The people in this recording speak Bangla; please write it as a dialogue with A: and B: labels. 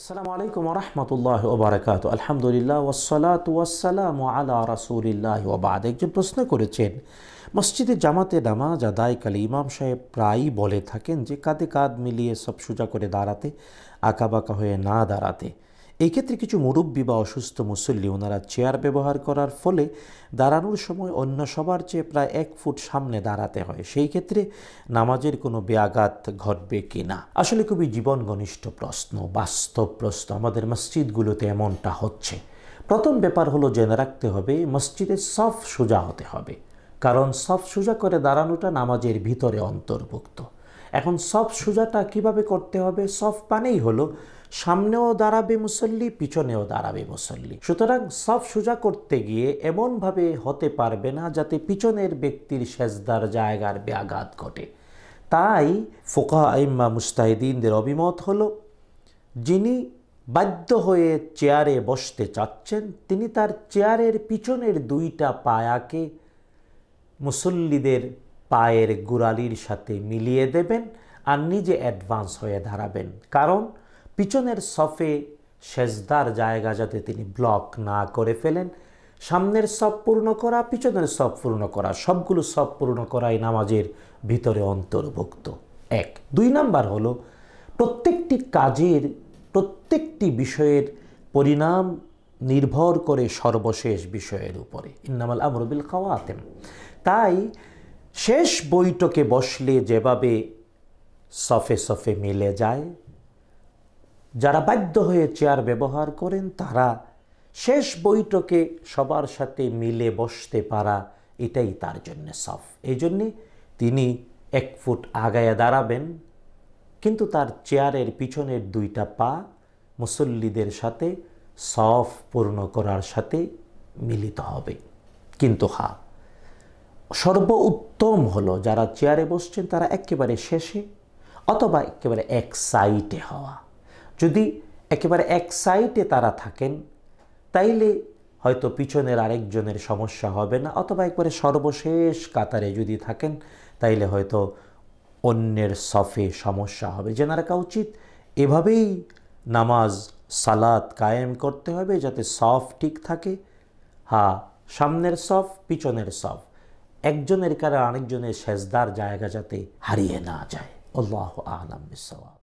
A: আসসালামু আলাইকুম রহমতুল্লাহ ওবরাকাত আলহামদুলিল্লাহ ওসালাত ওয়াসালাম আলা রাসুলিল্লাহ ওবাদ একজন প্রশ্ন করেছেন মসজিদে জামাতে নামাজ আদায়কালে ইমাম সাহেব প্রায়ই বলে থাকেন যে কাঁধে কাঁধ মিলিয়ে সব সোজা করে দাঁড়াতে আঁকা বাঁকা হয়ে না দাঁড়াতে এক্ষেত্রে কিছু মুরব্বী বা অসুস্থ মুসল্লি ওনারা চেয়ার ব্যবহার করার ফলে দাঁড়ানোর সময় অন্য সবার চেয়ে প্রায় এক ফুট সামনে দাঁড়াতে হয় সেই ক্ষেত্রে নামাজের কোনো ব্যাঘাত ঘটবে কি না আসলে খুবই জীবন ঘনিষ্ঠ প্রশ্ন বাস্তব প্রশ্ন আমাদের মসজিদগুলোতে এমনটা হচ্ছে প্রথম ব্যাপার হলো জেনে রাখতে হবে মসজিদে সফ সোজা হতে হবে কারণ সফ সোজা করে দাঁড়ানোটা নামাজের ভিতরে অন্তর্ভুক্ত এখন সব সোজাটা কিভাবে করতে হবে সব মানেই হলো সামনেও দাঁড়াবে মুসল্লি পিছনেও দাঁড়াবে মুসল্লি সুতরাং সব সোজা করতে গিয়ে এমনভাবে হতে পারবে না যাতে পিছনের ব্যক্তির সেজদার জায়গার ব্যাঘাত ঘটে তাই ফোকা আইম্মা মুস্তাহিদিনদের অভিমত হল যিনি বাধ্য হয়ে চেয়ারে বসতে চাচ্ছেন তিনি তার চেয়ারের পিছনের দুইটা পায়াকে মুসল্লিদের পায়ের গোড়ালির সাথে মিলিয়ে দেবেন আর নিজে অ্যাডভান্স হয়ে দাঁড়াবেন কারণ পিছনের সফে সেজদার জায়গা যাতে তিনি ব্লক না করে ফেলেন সামনের সব পূর্ণ করা পিছনের সব পূর্ণ করা সবগুলো সব পূর্ণ করাই নামাজের ভিতরে অন্তর্ভুক্ত এক দুই নাম্বার হলো প্রত্যেকটি কাজের প্রত্যেকটি বিষয়ের পরিণাম নির্ভর করে সর্বশেষ বিষয়ের উপরে ইন্নামাল আমরবিল খাওয়াতেন তাই শেষ বৈঠকে বসলে যেভাবে সফে সফে মিলে যায় যারা বাধ্য হয়ে চেয়ার ব্যবহার করেন তারা শেষ বৈঠকে সবার সাথে মিলে বসতে পারা এটাই তার জন্য সফ এই জন্যে তিনি এক ফুট আগায় দাঁড়াবেন কিন্তু তার চেয়ারের পিছনের দুইটা পা মুসল্লিদের সাথে সফ পূর্ণ করার সাথে মিলিত হবে কিন্তু হা সর্বোত্তম হলো যারা চেয়ারে বসছেন তারা একেবারে শেষে অথবা একেবারে এক সাইটে হওয়া যদি একেবারে এক সাইটে তারা থাকেন তাইলে হয়তো পিছনের আরেকজনের সমস্যা হবে না অথবা একবারে সর্বশেষ কাতারে যদি থাকেন তাইলে হয়তো অন্যের সফে সমস্যা হবে জেনে রাখা উচিত এভাবেই নামাজ সালাদ কায়েম করতে হবে যাতে সফ ঠিক থাকে হা হ্যাঁ, সামনের সফ পিছনের সফ একজনের কারণে আরেকজনের সেজদার জায়গা যাতে হারিয়ে না যায় আল্লাহ আলম বিসওয়াব